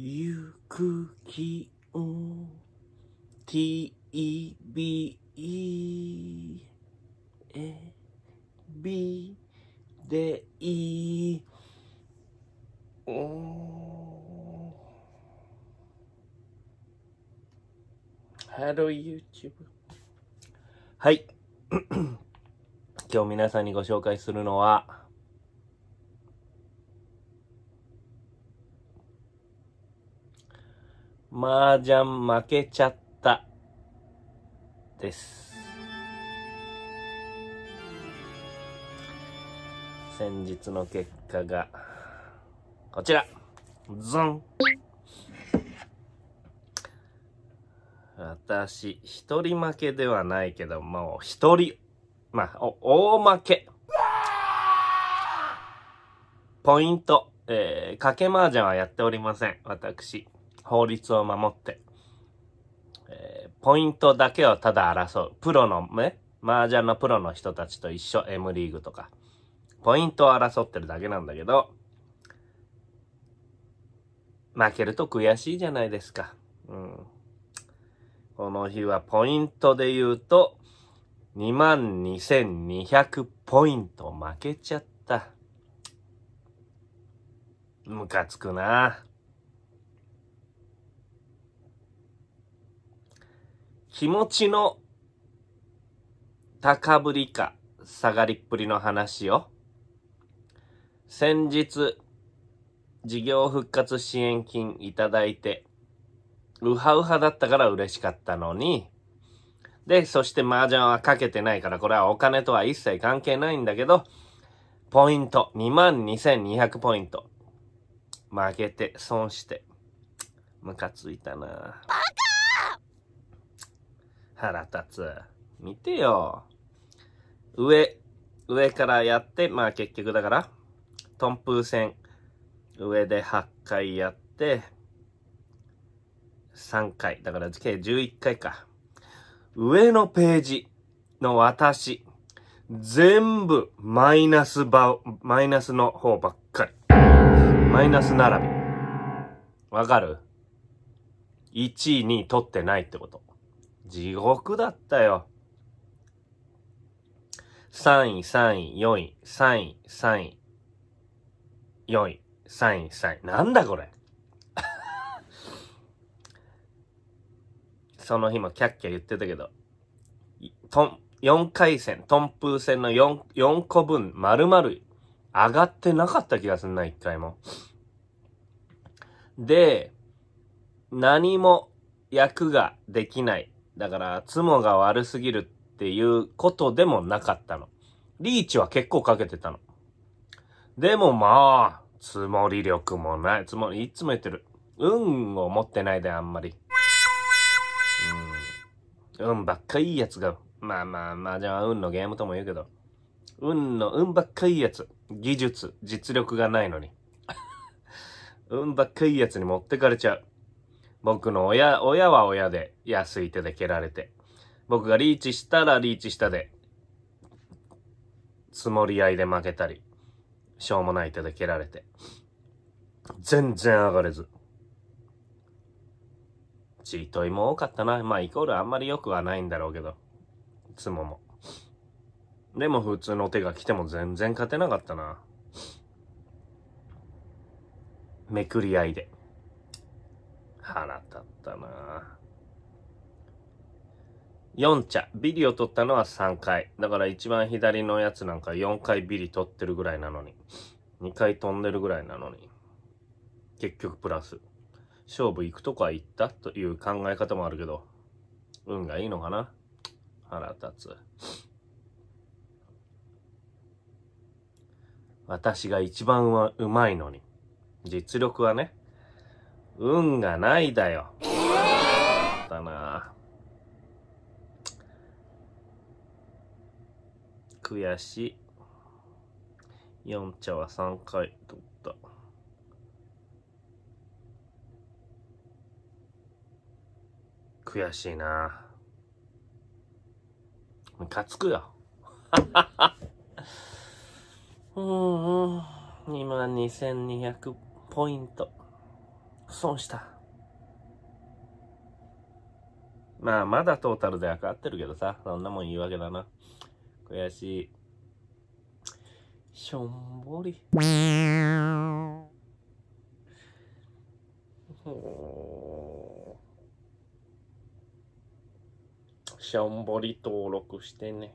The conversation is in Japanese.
ゆくきを t B でいいお h e l l YouTube はい 今日皆さんにご紹介するのは麻雀負けちゃった。です。先日の結果が、こちら。ズン私、一人負けではないけど、もう一人、まあ、大負け。ポイント、えー、かけ麻雀はやっておりません。私。法律を守って、えー、ポイントだけをただ争う。プロのね、麻雀のプロの人たちと一緒、M リーグとか。ポイントを争ってるだけなんだけど、負けると悔しいじゃないですか。うん。この日はポイントで言うと、22,200ポイント負けちゃった。ムカつくな気持ちの高ぶりか下がりっぷりの話を、先日、事業復活支援金いただいて、ウハウハだったから嬉しかったのに、で、そして麻雀はかけてないから、これはお金とは一切関係ないんだけど、ポイント、22,200ポイント。負けて、損して、ムカついたなぁ。腹立つ。見てよ。上、上からやって、まあ結局だから、トンプー戦、上で8回やって、3回。だから計11回か。上のページの私、全部マイナスば、マイナスの方ばっかり。マイナス並び。わかる ?1 位、2取ってないってこと。地獄だったよ。3位、3位、4位、3位、3位、4位、3位、3位。なんだこれ その日もキャッキャ言ってたけど、とん、4回戦、トンプ戦の 4, 4個分、丸々上がってなかった気がすんな、一回も。で、何も役ができないだから、ツモが悪すぎるっていうことでもなかったの。リーチは結構かけてたの。でもまあ、つもり力もない。つもり、いつも言ってる。運を持ってないで、あんまり。うん。運ばっかいいやつが。まあまあまあ、じゃあ運のゲームとも言うけど。運の、運ばっかいいやつ。技術、実力がないのに。運ばっかいいやつに持ってかれちゃう。僕の親、親は親で安い手で蹴られて、僕がリーチしたらリーチしたで、積もり合いで負けたり、しょうもない手で蹴られて、全然上がれず。チートイも多かったな。まあ、イコールあんまり良くはないんだろうけど、いつもも。でも普通の手が来ても全然勝てなかったな。めくり合いで。腹立ったな4茶。ビリを取ったのは3回。だから一番左のやつなんか4回ビリ取ってるぐらいなのに。2回飛んでるぐらいなのに。結局プラス。勝負行くとこは行ったという考え方もあるけど、運がいいのかな腹立つ。私が一番うまいのに。実力はね。運がないだよ。えー、だな悔しい。四茶は三回取った。悔しいなムカつくよ。うん、うん。2 2200ポイント。損した。まあ、まだトータルではがってるけどさ、そんなもん言い訳だな。悔しい。しょんぼり。しょんぼり登録してね。